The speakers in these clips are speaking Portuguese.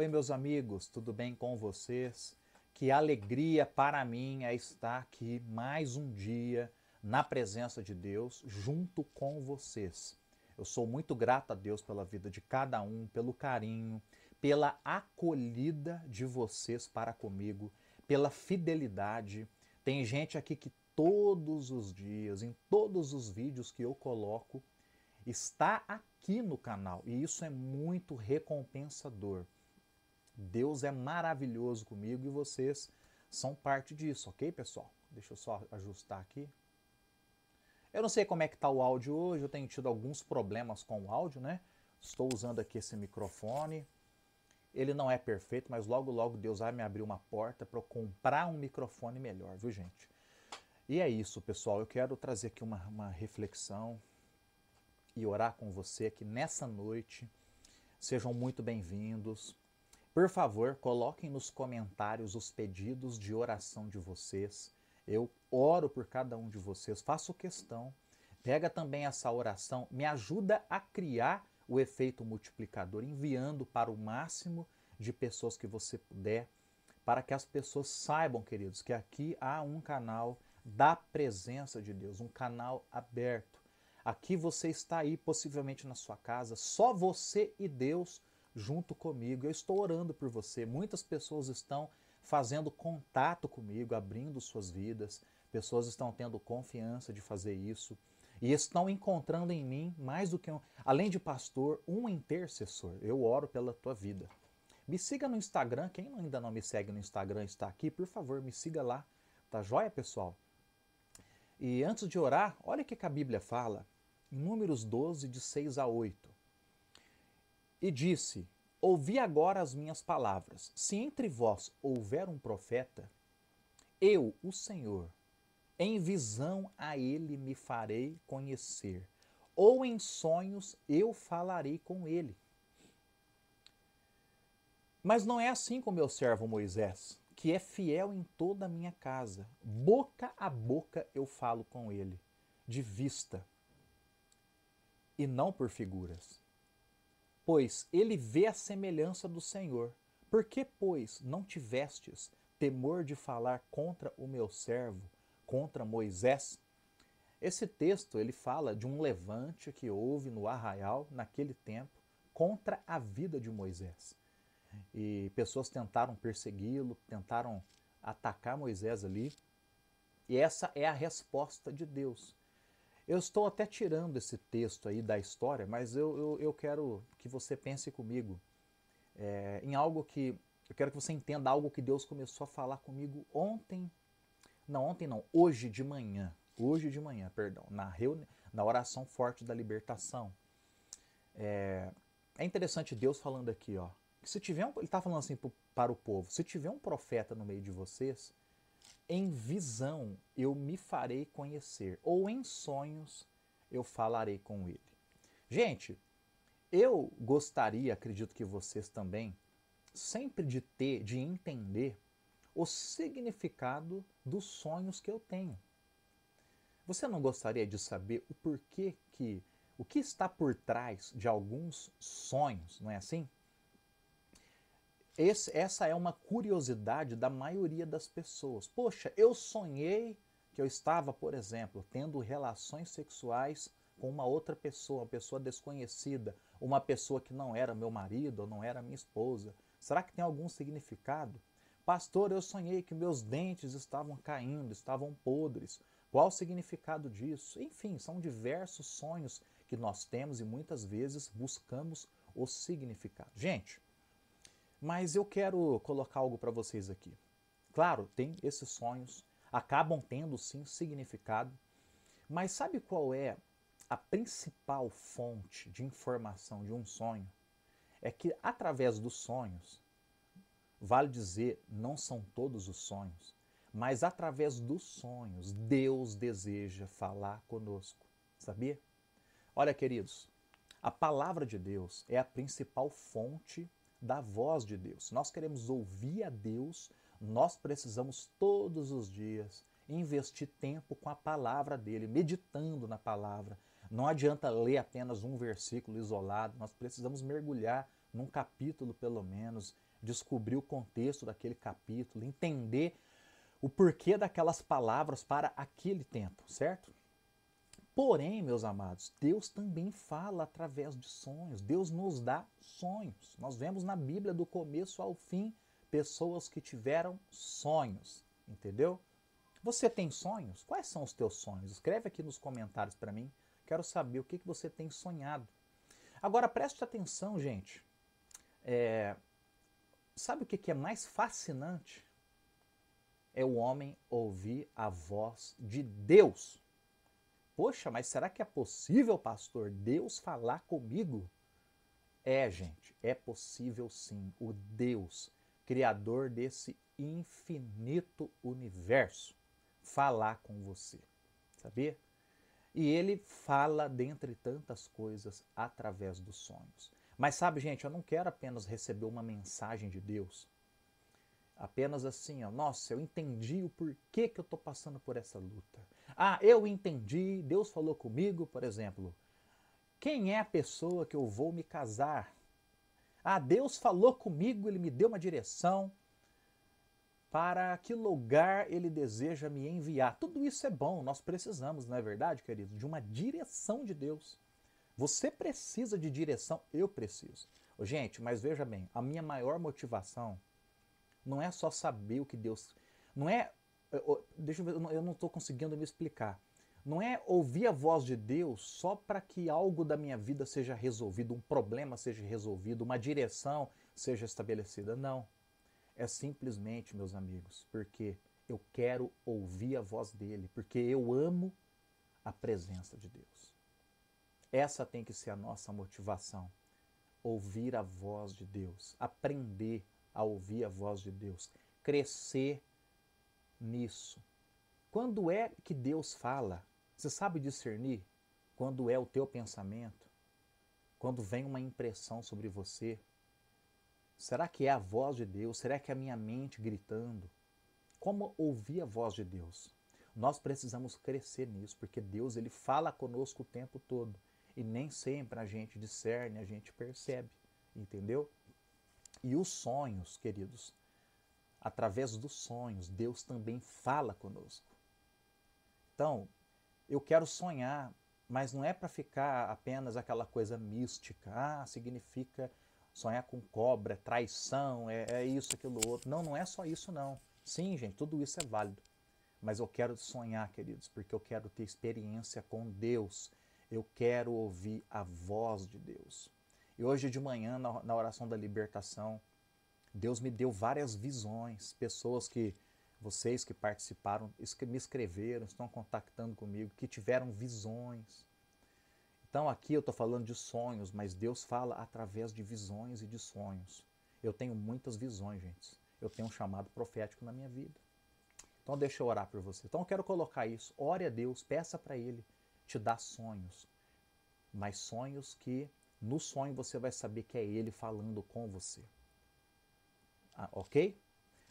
Oi, meus amigos, tudo bem com vocês? Que alegria para mim é estar aqui mais um dia na presença de Deus junto com vocês. Eu sou muito grato a Deus pela vida de cada um, pelo carinho, pela acolhida de vocês para comigo, pela fidelidade. Tem gente aqui que todos os dias, em todos os vídeos que eu coloco, está aqui no canal e isso é muito recompensador. Deus é maravilhoso comigo e vocês são parte disso, ok, pessoal? Deixa eu só ajustar aqui. Eu não sei como é que tá o áudio hoje, eu tenho tido alguns problemas com o áudio, né? Estou usando aqui esse microfone. Ele não é perfeito, mas logo logo Deus vai me abrir uma porta para eu comprar um microfone melhor, viu, gente? E é isso, pessoal. Eu quero trazer aqui uma, uma reflexão e orar com você que nessa noite. Sejam muito bem-vindos. Por favor, coloquem nos comentários os pedidos de oração de vocês. Eu oro por cada um de vocês, faço questão. Pega também essa oração, me ajuda a criar o efeito multiplicador, enviando para o máximo de pessoas que você puder, para que as pessoas saibam, queridos, que aqui há um canal da presença de Deus, um canal aberto. Aqui você está aí, possivelmente na sua casa, só você e Deus junto comigo. Eu estou orando por você. Muitas pessoas estão fazendo contato comigo, abrindo suas vidas. Pessoas estão tendo confiança de fazer isso e estão encontrando em mim mais do que um, além de pastor, um intercessor. Eu oro pela tua vida. Me siga no Instagram, quem ainda não me segue no Instagram está aqui, por favor, me siga lá. Tá joia, pessoal? E antes de orar, olha o que a Bíblia fala em Números 12, de 6 a 8 e disse: Ouvi agora as minhas palavras. Se entre vós houver um profeta, eu, o Senhor, em visão a ele me farei conhecer, ou em sonhos eu falarei com ele. Mas não é assim com meu servo Moisés, que é fiel em toda a minha casa. Boca a boca eu falo com ele, de vista, e não por figuras pois ele vê a semelhança do Senhor. Por que, pois, não tivestes temor de falar contra o meu servo, contra Moisés? Esse texto ele fala de um levante que houve no arraial naquele tempo contra a vida de Moisés. E pessoas tentaram persegui-lo, tentaram atacar Moisés ali. E essa é a resposta de Deus. Eu estou até tirando esse texto aí da história, mas eu, eu, eu quero que você pense comigo é, em algo que. Eu quero que você entenda algo que Deus começou a falar comigo ontem. Não, ontem não, hoje de manhã. Hoje de manhã, perdão. Na, reuni na oração forte da libertação. É, é interessante Deus falando aqui, ó. Que se tiver um, ele está falando assim pro, para o povo: se tiver um profeta no meio de vocês, em visão eu me farei conhecer, ou em sonhos eu falarei com ele. Gente, eu gostaria, acredito que vocês também, sempre de ter, de entender o significado dos sonhos que eu tenho. Você não gostaria de saber o porquê que o que está por trás de alguns sonhos, não é assim? Esse, essa é uma curiosidade da maioria das pessoas. Poxa, eu sonhei que eu estava, por exemplo, tendo relações sexuais com uma outra pessoa, uma pessoa desconhecida, uma pessoa que não era meu marido ou não era minha esposa. Será que tem algum significado? Pastor, eu sonhei que meus dentes estavam caindo, estavam podres. Qual o significado disso? Enfim, são diversos sonhos que nós temos e muitas vezes buscamos o significado. Gente, mas eu quero colocar algo para vocês aqui. Claro, tem esses sonhos, acabam tendo sim significado, mas sabe qual é a principal fonte de informação de um sonho? É que através dos sonhos, vale dizer, não são todos os sonhos, mas através dos sonhos, Deus deseja falar conosco, sabia? Olha, queridos, a palavra de Deus é a principal fonte da voz de Deus. Se nós queremos ouvir a Deus, nós precisamos todos os dias investir tempo com a palavra dele, meditando na palavra. Não adianta ler apenas um versículo isolado, nós precisamos mergulhar num capítulo pelo menos, descobrir o contexto daquele capítulo, entender o porquê daquelas palavras para aquele tempo, certo? Porém, meus amados, Deus também fala através de sonhos. Deus nos dá sonhos. Nós vemos na Bíblia do começo ao fim pessoas que tiveram sonhos, entendeu? Você tem sonhos? Quais são os teus sonhos? Escreve aqui nos comentários para mim. Quero saber o que, que você tem sonhado. Agora preste atenção, gente. É... Sabe o que, que é mais fascinante? É o homem ouvir a voz de Deus. Poxa, mas será que é possível, pastor, Deus falar comigo? É, gente, é possível sim. O Deus, criador desse infinito universo, falar com você. Sabia? E ele fala, dentre tantas coisas, através dos sonhos. Mas sabe, gente, eu não quero apenas receber uma mensagem de Deus apenas assim, ó, nossa, eu entendi o porquê que eu estou passando por essa luta. Ah, eu entendi, Deus falou comigo, por exemplo. Quem é a pessoa que eu vou me casar? Ah, Deus falou comigo, ele me deu uma direção para que lugar ele deseja me enviar. Tudo isso é bom, nós precisamos, não é verdade, querido, de uma direção de Deus. Você precisa de direção, eu preciso. Gente, mas veja bem, a minha maior motivação não é só saber o que Deus. Não é. Deixa eu ver, eu não estou conseguindo me explicar. Não é ouvir a voz de Deus só para que algo da minha vida seja resolvido, um problema seja resolvido, uma direção seja estabelecida. Não. É simplesmente, meus amigos, porque eu quero ouvir a voz dele, porque eu amo a presença de Deus. Essa tem que ser a nossa motivação. Ouvir a voz de Deus, aprender a ouvir a voz de Deus, crescer nisso. Quando é que Deus fala? Você sabe discernir? Quando é o teu pensamento? Quando vem uma impressão sobre você? Será que é a voz de Deus? Será que é a minha mente gritando? Como ouvir a voz de Deus? Nós precisamos crescer nisso, porque Deus ele fala conosco o tempo todo e nem sempre a gente discerne, a gente percebe, entendeu? E os sonhos, queridos, através dos sonhos, Deus também fala conosco. Então, eu quero sonhar, mas não é para ficar apenas aquela coisa mística. Ah, significa sonhar com cobra, traição, é, é isso, aquilo, outro. Não, não é só isso, não. Sim, gente, tudo isso é válido. Mas eu quero sonhar, queridos, porque eu quero ter experiência com Deus. Eu quero ouvir a voz de Deus. E hoje de manhã, na oração da libertação, Deus me deu várias visões, pessoas que vocês que participaram, me escreveram, estão contactando comigo, que tiveram visões. Então aqui eu estou falando de sonhos, mas Deus fala através de visões e de sonhos. Eu tenho muitas visões, gente. Eu tenho um chamado profético na minha vida. Então deixa eu orar por você. Então eu quero colocar isso. Ore a Deus, peça para Ele te dar sonhos, mas sonhos que no sonho você vai saber que é Ele falando com você. Ah, ok?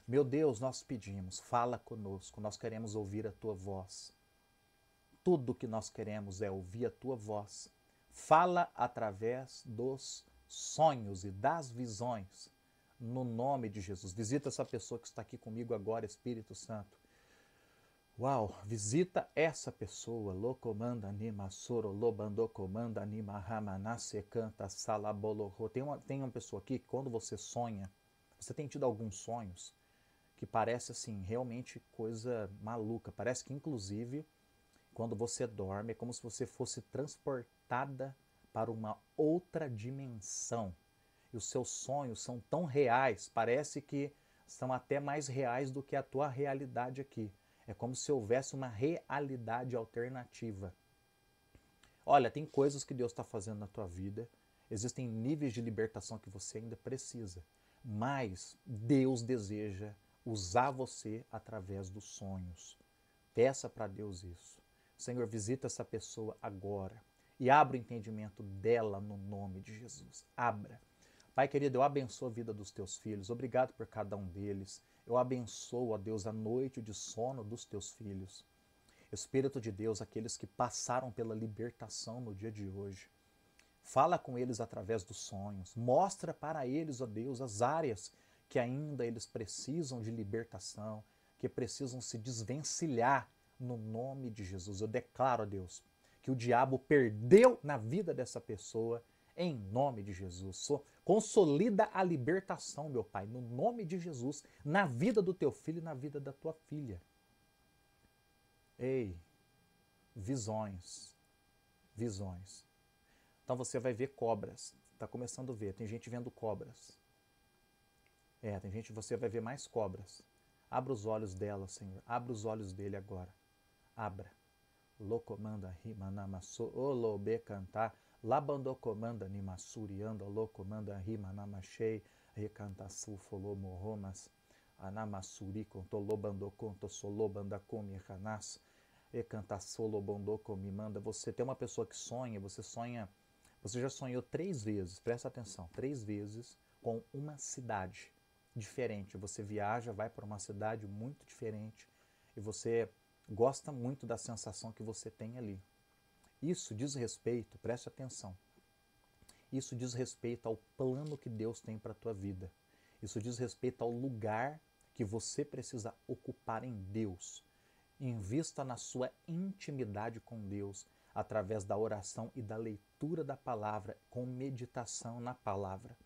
Meu Deus, nós pedimos, fala conosco, nós queremos ouvir a tua voz. Tudo que nós queremos é ouvir a tua voz. Fala através dos sonhos e das visões, no nome de Jesus. Visita essa pessoa que está aqui comigo agora, Espírito Santo. Uau, visita essa pessoa, Locomanda Anima Soro, Lobando Comanda Anima Ramana canta salabolo. Tem uma, tem uma pessoa aqui que quando você sonha, você tem tido alguns sonhos que parece assim, realmente coisa maluca. Parece que inclusive quando você dorme é como se você fosse transportada para uma outra dimensão. E os seus sonhos são tão reais, parece que são até mais reais do que a tua realidade aqui. É como se houvesse uma realidade alternativa. Olha, tem coisas que Deus está fazendo na tua vida, existem níveis de libertação que você ainda precisa, mas Deus deseja usar você através dos sonhos. Peça para Deus isso. Senhor, visita essa pessoa agora e abra o entendimento dela no nome de Jesus. Abra. Pai querido, eu abençoo a vida dos teus filhos. Obrigado por cada um deles. Eu abençoo, ó Deus, a noite de sono dos teus filhos. Espírito de Deus, aqueles que passaram pela libertação no dia de hoje. Fala com eles através dos sonhos. Mostra para eles, ó Deus, as áreas que ainda eles precisam de libertação, que precisam se desvencilhar no nome de Jesus. Eu declaro, ó Deus, que o diabo perdeu na vida dessa pessoa em nome de Jesus. Consolida a libertação, meu Pai, no nome de Jesus, na vida do teu filho e na vida da tua filha. Ei, visões, visões. Então você vai ver cobras. Está começando a ver. Tem gente vendo cobras. É, tem gente, você vai ver mais cobras. Abra os olhos dela, Senhor. Abra os olhos dele agora. Abra. Locomanda rima rimanamasso, olobe cantar. Labando comanda nimasuri andalo comanda rima namashei recantasu folomo romas anamasuri contolobando conto solobanda come ranas recantasolo bondoco me manda. Você tem uma pessoa que sonha, você sonha, você já sonhou três vezes, presta atenção, três vezes com uma cidade diferente. Você viaja, vai para uma cidade muito diferente e você gosta muito da sensação que você tem ali. Isso diz respeito, preste atenção. Isso diz respeito ao plano que Deus tem para a tua vida. Isso diz respeito ao lugar que você precisa ocupar em Deus. Invista na sua intimidade com Deus através da oração e da leitura da palavra, com meditação na palavra.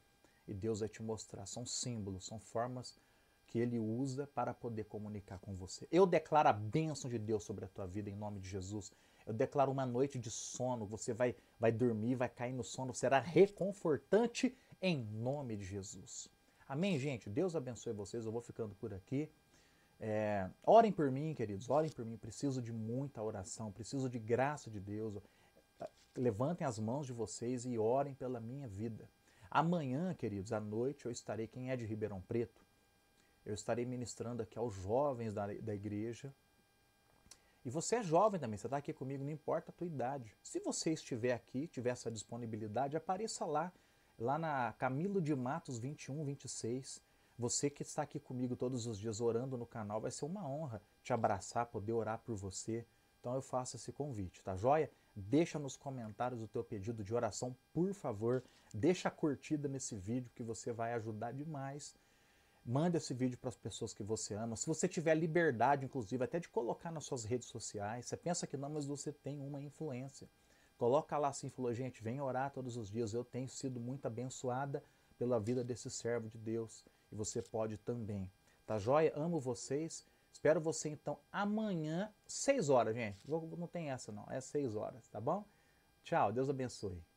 E Deus vai te mostrar. São símbolos, são formas que ele usa para poder comunicar com você. Eu declaro a bênção de Deus sobre a tua vida em nome de Jesus. Eu declaro uma noite de sono. Você vai, vai dormir, vai cair no sono, será reconfortante em nome de Jesus. Amém, gente? Deus abençoe vocês. Eu vou ficando por aqui. É, orem por mim, queridos, orem por mim. Preciso de muita oração, preciso de graça de Deus. Levantem as mãos de vocês e orem pela minha vida. Amanhã, queridos, à noite, eu estarei. Quem é de Ribeirão Preto? Eu estarei ministrando aqui aos jovens da, da igreja e você é jovem também, você está aqui comigo, não importa a tua idade. Se você estiver aqui, tiver essa disponibilidade, apareça lá, lá na Camilo de Matos 21, 26. Você que está aqui comigo todos os dias orando no canal, vai ser uma honra te abraçar, poder orar por você. Então eu faço esse convite, tá joia? Deixa nos comentários o teu pedido de oração, por favor. Deixa a curtida nesse vídeo que você vai ajudar demais Manda esse vídeo para as pessoas que você ama. Se você tiver liberdade, inclusive, até de colocar nas suas redes sociais, você pensa que não, mas você tem uma influência. Coloca lá assim, falou, gente, vem orar todos os dias. Eu tenho sido muito abençoada pela vida desse servo de Deus. E você pode também. Tá joia? Amo vocês. Espero você então amanhã, 6 horas, gente. Não tem essa não, é 6 horas, tá bom? Tchau, Deus abençoe.